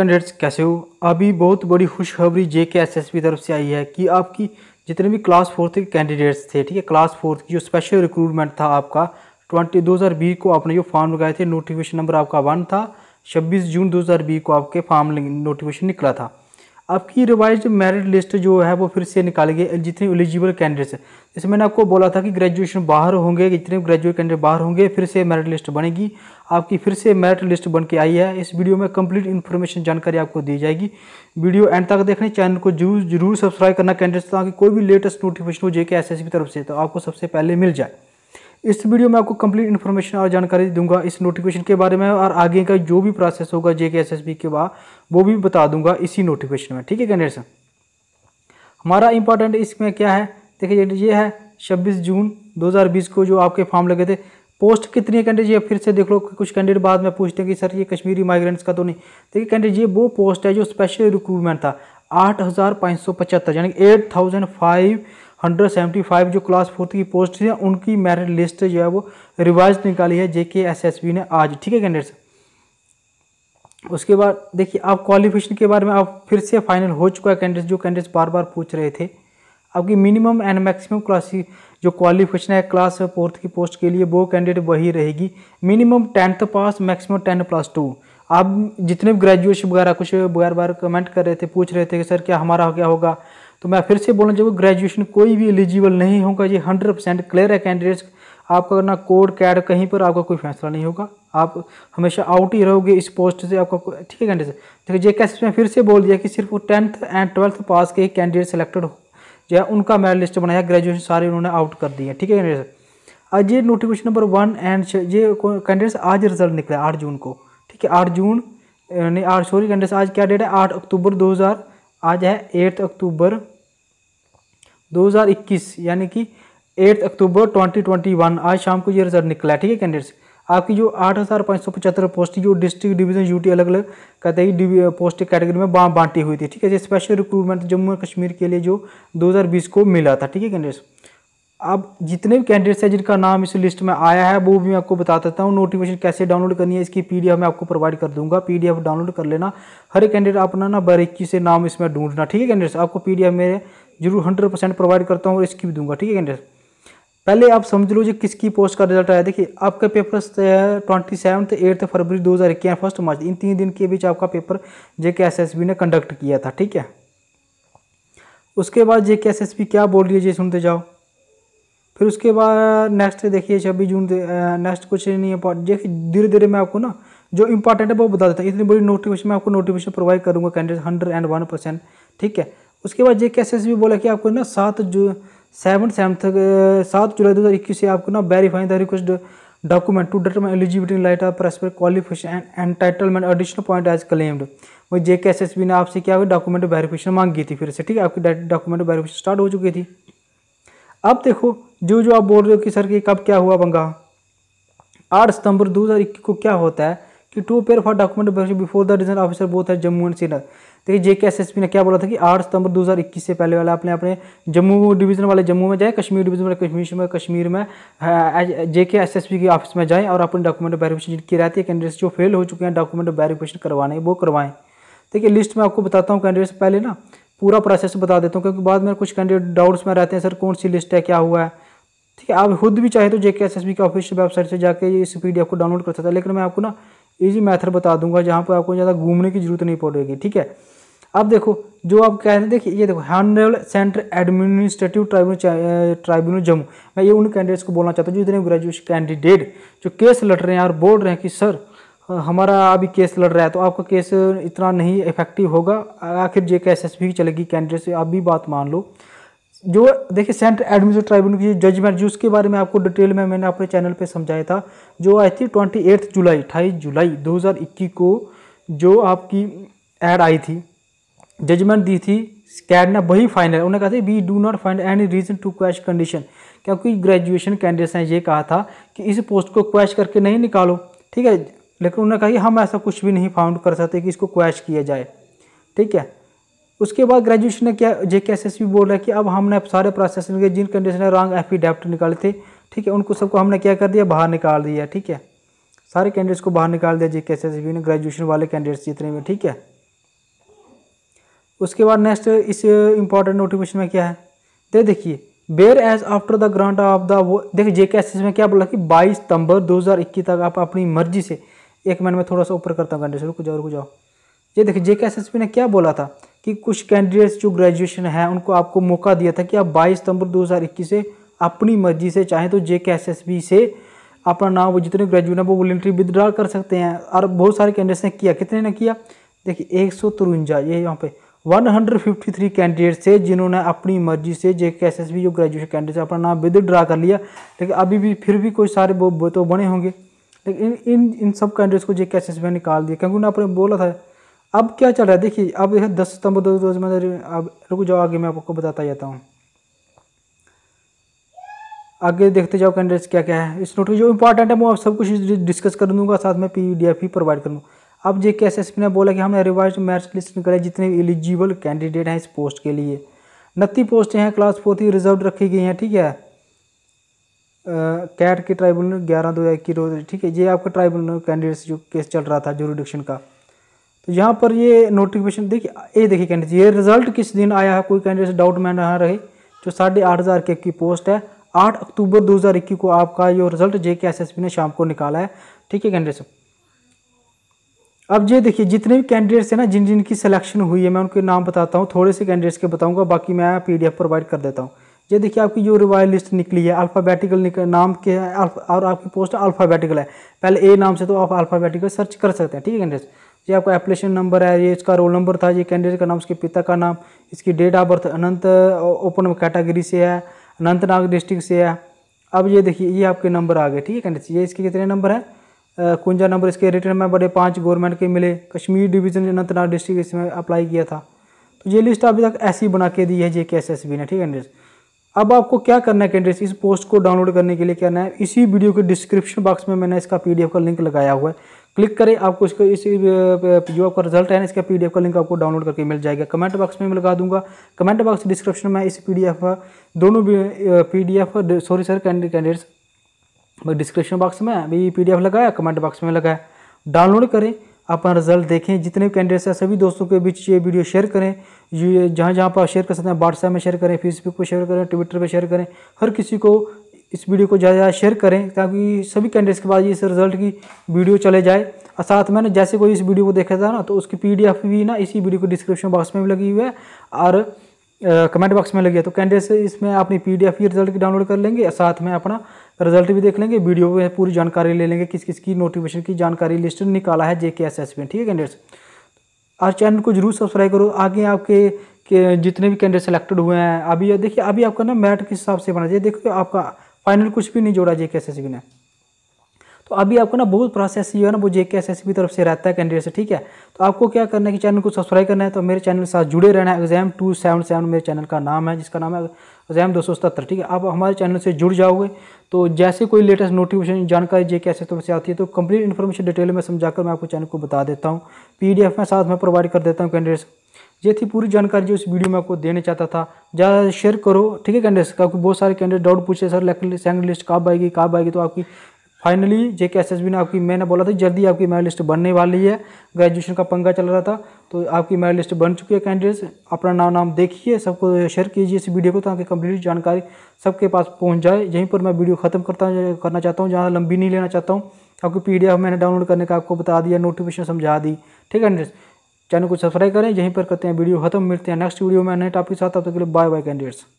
candidates कैसे हो अभी बहुत बड़ी खुशखबरी जे के एस एस पी तरफ से आई है कि आपकी जितने भी क्लास फोर्थ के कैंडिडेट्स थे ठीक है क्लास फोर्थ की जो स्पेशल रिक्रूटमेंट था आपका ट्वेंटी दो हज़ार बीस को आपने जो फॉर्म लगाए थे नोटिफिकेशन नंबर आपका वन था छब्बीस जून दो हज़ार बीस को आपके फॉर्म नोटिफिकेशन निकला था आपकी रिवाइज मेरिट लिस्ट जो है वो फिर से निकालेगी जितने एलिजिबल कैंडिडेट्स हैं जैसे मैंने आपको बोला था कि ग्रेजुएशन बाहर होंगे जितने ग्रेजुएट कैंडिडेट बाहर होंगे फिर से मेरिट लिस्ट बनेगी आपकी फिर से मेरिट लिस्ट बन के आई है इस वीडियो में कंप्लीट इन्फॉर्मेशन जानकारी आपको दी जाएगी वीडियो एंड तक देखने चैनल को जरूर जरूर सब्सक्राइब करना कैंडिडेट्स ताकि कोई भी लेटेस्ट नोटिफिकेशन हो जे के एस की तरफ से तो आपको सबसे पहले मिल जाए इस वीडियो में आपको कंप्लीट इन्फॉर्मेशन और जानकारी दूंगा इस नोटिफिकेशन के बारे में और आगे का जो भी प्रोसेस होगा जे के एस एस बी के बाद वो भी बता दूंगा इसी नोटिफिकेशन में ठीक है कैंडिडेट सर हमारा इंपॉर्टेंट इसमें क्या है देखिए ये है छब्बीस जून 2020 को जो आपके फॉर्म लगे थे पोस्ट कितनी है कैंडिडेट ये फिर से देख लो कुछ कैंडिडेट बाद में पूछते हैं कि सर ये कश्मीरी माइग्रेंट्स का तो नहीं देखिए कैंडिडेट ये वो पोस्ट है जो स्पेशल रिक्रूटमेंट था आठ हज़ार पाँच सौ पचहत्तर यानी एट थाउजेंड फाइव 175 जो क्लास फोर्थ की पोस्ट है उनकी मेरिट लिस्ट जो है वो रिवाइज निकाली है जेके एसएसबी ने आज ठीक है कैंडिडेट्स उसके बाद देखिए आप क्वालिफिकेशन के बारे में आप फिर से फाइनल हो चुका है कैंडिडेट्स जो कैंडिडेट्स बार बार पूछ रहे थे आपकी मिनिमम एंड मैक्सिमम क्लास जो क्वालिफिकेशन है क्लास फोर्थ की पोस्ट के लिए वो कैंडिडेट वही रहेगी minimum tenth pass maximum ten plus two आप जितने भी ग्रेजुएशन वगैरह कुछ बार बार कमेंट कर रहे थे पूछ रहे थे कि सर क्या हमारा क्या होगा तो मैं फिर से बोलना चाहूँगा ग्रेजुएशन कोई भी एलिजिबल नहीं होगा ये हंड्रेड परसेंट क्लियर है कैंडिडेट्स आपका ना कोड कैड कहीं पर आपका कोई फैसला नहीं होगा आप हमेशा आउट ही रहोगे इस पोस्ट से आपका ठीक है कैंडिडेट देखिए जे कैसे मैं फिर से बोल दिया कि सिर्फ टेंथ एंड ट्वेल्थ पास के कैंडिडेट सेलेक्टेड जो है उनका मेरिट लिस्ट बनाया ग्रेजुएशन सारे उन्होंने आउट कर दिए ठीक है कैंडिडेट आज ये नोटिफिकेशन नंबर वन एंड ये कैंडिडेट्स आज रिजल्ट निकला आठ जून को ठीक है आठ जून नहीं आठ सॉरी कैंडिडेट्स आज क्या डेट है आठ अक्टूबर दो हज़ार आज है एट्थ अक्टूबर 2021 यानी कि 8 अक्टूबर 2021 आज शाम को ये रिजल्ट निकला है ठीक है कैंडिडेट्स आपकी जो आठ हज़ार पाँच सौ पचहत्तर पोस्ट जो डिस्ट्रिक्ट डिवीजन यूटी अलग अलग कहते हैं पोस्ट कैटेगरी में बांटी हुई थी ठीक है special recruitment Jammu and Kashmir के लिए जो 2020 को मिला था ठीक है कैंडिडेट्स अब जितने भी कैंडिडेट्स हैं जिनका नाम इस लिस्ट में आया है वो भी मैं आपको बता देता हूँ नोटिफिकेशन कैसे डाउनलोड करनी है इसकी पीडीएफ मैं आपको प्रोवाइड कर दूंगा पीडीएफ डाउनलोड कर लेना हर एक कैंडिडेट अपना ना बारीकी से नाम इसमें ढूंढना ठीक है कैंडिडेट्स आपको पीडीएफ मेरे जरूर हंड्रेड परसेंट प्रोवाइड करता हूँ और इसकी भी दूंगा ठीक है कैंडिडेट पहले आप समझ लो जी किसकी पोस्ट का रिजल्ट आया देखिए आपका पेपर ट्वेंटी सेवन एट्थ फरवरी दो हज़ार इक्कीस फर्स्ट मार्च इन तीन दिन के बीच आपका paper J K S S B ने कंडक्ट किया था ठीक है उसके बाद जे के एस एस बी क्या बोल रही है जी सुनते जाओ फिर उसके बाद नेक्स्ट देखिए छब्बीस जून नेक्स्ट कुछ नहीं है देखिए धीरे धीरे मैं आपको ना जो इंपॉर्टेंट है वो बता देता हूँ इतनी बड़ी नोटिफिकेशन मैं आपको नोटिफिकेशन प्रोवाइड करूँगा candidate hundred and one percent ठीक है उसके बाद जे के भी बोला कि आपको ना सात जो सेवन सेवन तक सात जुलाई दो हज़ार इक्कीस से आपको ना verifying the request document to डट एलिजिबिलिटी लाइट ऑफ परस्पर qualification and entitlement additional point as claimed वो जे के ने आपसे क्या हुआ डॉक्यूमेंट वेरीफिकेशन मांगी थी फिर से ठीक है आपकी डॉक्यूमेंट वेरीफिकेशन स्टार्ट हो चुकी थी अब देखो जो जो आप बोल रहे हो कि सर कि कब क्या हुआ बंगा आठ सितंबर दो को क्या होता है कि to pair for document before the region officer both है जम्मू एंड श्रीनगर देखिए जे के एस ने क्या बोला था कि आठ सितंबर 2021 से पहले वाला अपने अपने जम्मू डिवीजन वाले जम्मू में जाए कश्मीर डिवीजन वाले कश्मीर में कश्मीर में जे के एस के ऑफिस में जाएँ और अपने डॉक्यूमेंट वेरीफिकेशन की रहती है कैंडिडेट्स जो फेल हो चुके हैं डॉक्यूमेंट वेरीफिकेशन करवाने वो करवाएँ देखिए लिस्ट में आपको बताता हूँ कैंडिडेट्स पहले ना पूरा प्रोसेस बता देता हूँ क्योंकि बाद में कुछ कैंडिडेट डाउट्स में रहते हैं सर कौन सी लिस्ट है क्या हुआ है ठीक है आप खुद भी चाहे तो J K S S B के ऑफिशियल वेबसाइट से जाके इस पी डी एफ को डाउनलोड कर सकते हैं लेकिन मैं आपको ना ईजी मैथड बता दूंगा जहाँ पर आपको ज़्यादा घूमने की जरूरत नहीं पड़ेगी ठीक है अब देखो जो आप कह रहे हैं देखिए ये देखो handle centre administrative tribunal tribunal Jammu मैं ये उन कैंडिडेट्स को बोलना चाहता हूँ जितने ग्रेजुएशन कैंडिडेट जो केस लड़ रहे हैं और बोल रहे हैं कि सर हमारा अभी केस लड़ रहा है तो आपका केस इतना नहीं इफेक्टिव होगा आखिर जे के एस एस भी चलेगी कैंडिडेट से आप भी बात मान लो जो देखिए सेंट एडमिनिस्ट्रेट ट्राइब्यूनल की जजमेंट जिसके बारे में आपको डिटेल में मैंने अपने चैनल पे समझाया था जो आई थी ट्वेंटी जुलाई अट्ठाईस जुलाई 2021 को जो आपकी एड आई थी जजमेंट दी थी कैड ने वही फाइनल उन्होंने कहा था we do not find any reason to quash condition क्योंकि ग्रेजुएशन कैंडिडेट्स ने ये कहा था कि इस पोस्ट को क्वेश करके नहीं निकालो ठीक है लेकिन उन्होंने कहा कि हम ऐसा कुछ भी नहीं फाउंड कर सकते कि इसको क्वेश किया जाए ठीक है उसके बाद ग्रेजुएशन ने क्या जे के एस एस बी बोला कि अब हमने सारे प्रोसेसिंग के जिन कंडीशन में रॉन्ग एफिडेविट निकाले थे ठीक है उनको सबको हमने क्या कर दिया बाहर निकाल दिया ठीक है सारे कैंडिडेट्स को बाहर निकाल दिया जे के एस एस ने ग्रेजुएशन वाले कैंडिडेट्स जितने में ठीक है उसके बाद नेक्स्ट इस इंपॉर्टेंट नोटिफिकेशन में क्या है दे देखिए whereas after the grant of the वो देखिए जे के एस में क्या बोला कि बाईस सितंबर 2021 तक आप अपनी मर्जी से एक मिनट में थोड़ा सा ऊपर करता हूँ कंडीशन रुक जाओ रुक जाओ ये देखिए जे के एस एस पी ने क्या बोला था कि कुछ कैंडिडेट्स जो ग्रेजुएशन है उनको आपको मौका दिया था कि आप 22 सितंबर 2021 से अपनी मर्जी से चाहें तो जे से अपना नाम वो जितने ग्रेजुएट हैं वो वॉलेंट्री विदड्रा कर सकते हैं और बहुत सारे कैंडिडेट्स ने किया कितने ने किया देखिए एक सौ तिरुंजा ये यहाँ पे 153 कैंडिडेट्स थे जिन्होंने अपनी मर्जी से J K S S B जो ग्रेजुएशन कैंडिडेट अपना नाम विदड्रा कर लिया लेकिन अभी भी फिर भी कोई सारे वो तो बने होंगे लेकिन इन इन सब कैंडिडेट्स को जे के एस एस बी निकाल दिया क्योंकि उन्होंने अपने बोला था अब क्या चल रहा है देखिए अब यह दस सितंबर दो रोज में अब रुक जाओ आगे मैं आपको बताता जाता हूँ आगे देखते जाओ कैंडिडेट्स क्या क्या है इस नोट में जो इंपॉर्टेंट है वो आप सब कुछ डिस्कस कर दूंगा साथ में पी डी एफ ही प्रोवाइड करूँ अब जे के एस एस पी ने बोला कि हमने रिवाइज मैरिट लिस्ट निकाले जितने एलिजिबल कैंडिडेट हैं इस पोस्ट के लिए नत्ती पोस्टें हैं क्लास फोर्थ की रिजर्व रखी गई हैं ठीक है कैट के ट्राइब्यूनल ग्यारह दो हज़ार की रोज ठीक है ये आपका ट्राइब्यूनल कैंडिडेट्स जो केस चल रहा था जो का तो यहाँ पर ये नोटिफिकेशन देखिए ये देखिए कैंडिडेट ये रिजल्ट किस दिन आया है कोई कैंडिडेट डाउट में ना रहे जो साढ़े आठ हज़ार के की पोस्ट है आठ अक्टूबर दो हज़ार इक्कीस को आपका ये रिजल्ट जे के एस एस पी ने शाम को निकाला है ठीक है कैंडिडेट सब अब ये देखिए जितने भी कैंडिडेट्स हैं ना जिन जिनकी सिलेक्शन हुई है मैं उनके नाम बताता हूँ थोड़े से कैंडिडेट्स के बताऊँगा बाकी मैं पी डी एफ प्रोवाइड कर देता हूँ ये देखिए आपकी जो रिवाइज लिस्ट निकली है अल्फ़ाबेटिकल नाम के और आपकी पोस्ट अल्फ़ाबेटिकल है पहले ए नाम से तो आप अल्फ़ाबेटिकल सर्च कर सकते हैं ठीक है कैंडिडेट्स ये आपका एप्लीकेशन नंबर है ये इसका रोल नंबर था ये कैंडिडेट का नाम उसके पिता का नाम इसकी date of birth Anant open category से है अनंतनाग डिस्ट्रिक्ट से है अब ये देखिए ये आपके नंबर आ गए ठीक है कैंडिडेट ये इसके कितने नंबर हैं कुंजा नंबर इसके रिटर्न में बड़े पाँच गवर्नमेंट के मिले कश्मीर डिवीजन अनंतनाग डिस्ट्रिक्ट इसमें अप्लाई किया था तो ये लिस्ट अभी तक ऐसी बना के दी है जे के एस एस बी ने ठीक है कैंडिडेट अब आपको क्या करना है कैंडिडेट इस पोस्ट को डाउनलोड करने के लिए क्या करना है इसी वीडियो के डिस्क्रिप्शन बॉक्स में मैंने इसका पीडीएफ का लिंक लगाया हुआ है क्लिक करें आपको इसको इस जो आपका रिजल्ट है ना इसका पीडीएफ का लिंक आपको डाउनलोड करके मिल जाएगा कमेंट बॉक्स में मैं लगा दूंगा कमेंट बॉक्स डिस्क्रिप्शन में इस पीडीएफ दोनों PDF sorry sir candidates description box में अभी पीडीएफ लगाया कमेंट बॉक्स में लगाया डाउनलोड करें अपना रिजल्ट देखें जितने कैंडिडेट्स हैं सभी दोस्तों के बीच ये वीडियो शेयर करें ये जहाँ जहाँ पर शेयर कर सकते हैं व्हाट्सएप में शेयर करें फेसबुक पर शेयर करें ट्विटर पर शेयर करें हर किसी को इस वीडियो को ज़्यादा ज़्यादा शेयर करें ताकि सभी कैंडिडेट्स के पास इस रिजल्ट की वीडियो चले जाए और साथ में ना जैसे कोई इस वीडियो को देखा था ना तो उसकी पीडीएफ भी ना इसी वीडियो को डिस्क्रिप्शन बॉक्स में भी लगी हुई है और कमेंट बॉक्स में लगी है तो कैंडिडेट्स इसमें अपनी पी डी रिजल्ट की डाउनलोड कर लेंगे और साथ में अपना रिजल्ट भी देख लेंगे वीडियो में पूरी जानकारी ले लेंगे किस किस की नोटिफिकेशन की जानकारी लिस्ट निकाला है जे के एस एस में ठीक है कैंडिडेट्स और चैनल को जरूर सब्सक्राइब करो आगे आपके के जितने भी कैंडिडेट सेलेक्टेड हुए हैं अभी देखिए अभी आपका ना मैट के हिसाब से बना चाहिए देखो आपका फाइनल कुछ भी नहीं जोड़ा जे कैसे एस ने तो अभी आपको ना बहुत प्रोसेस जो है ना वो जे के एस तरफ से रहता है कैंडिडेट से ठीक है तो आपको क्या करना है कि चैनल को सब्सक्राइब करना है तो मेरे चैनल के साथ जुड़े रहना है एग्जाम टू सेवन सेवन मेरे चैनल का नाम है जिसका नाम है एग्जाम दो सौ ठीक है आप हमारे चैनल से जुड़ जाओगे तो जैसे कोई लेटेस्ट नोटिफिकेशन जानकारी जे के तरफ से आती है तो कंप्लीट इन्फॉर्मेशन डिटेल में समझाकर मैं आपको चैनल को बता देता हूँ पी में साथ में प्रोवाइड कर देता हूँ कैंडिडेट्स ये थी पूरी जानकारी जो इस वीडियो में आपको देना चाहता था ज़्यादा शेयर करो ठीक है कैंडिडेट्स क्योंकि बहुत सारे कैंडिडेट डाउट पूछे सर लेकिन लिस्ट कब आएगी कब आएगी तो आपकी फाइनली जे के एस एस बी ने आपकी मैंने बोला था जल्दी आपकी मेरिट लिस्ट बनने वाली है ग्रेजुएशन का पंगा चल रहा था तो आपकी मेरिट लिस्ट बन चुकी है कैंडिडेट्स अपना नाम नाम देखिए सबको शेयर कीजिए इस वीडियो को ताकि कंप्लीट जानकारी सबके पास पहुंच जाए यहीं पर मैं वीडियो ख़त्म करता करना चाहता हूँ ज़्यादा लंबी नहीं लेना चाहता हूँ आपकी पी मैंने डाउनलोड करने का आपको बता दिया नोटिफिकेशन समझा दी ठीक है कैंडिडेट्स चैनल को सब्सक्राइब करें यहीं पर करते हैं वीडियो खत्म मिलते हैं नेक्स्ट वीडियो में नए टॉपिक के साथ आपके तक के लिए बाय बाय कैंडिडेट्स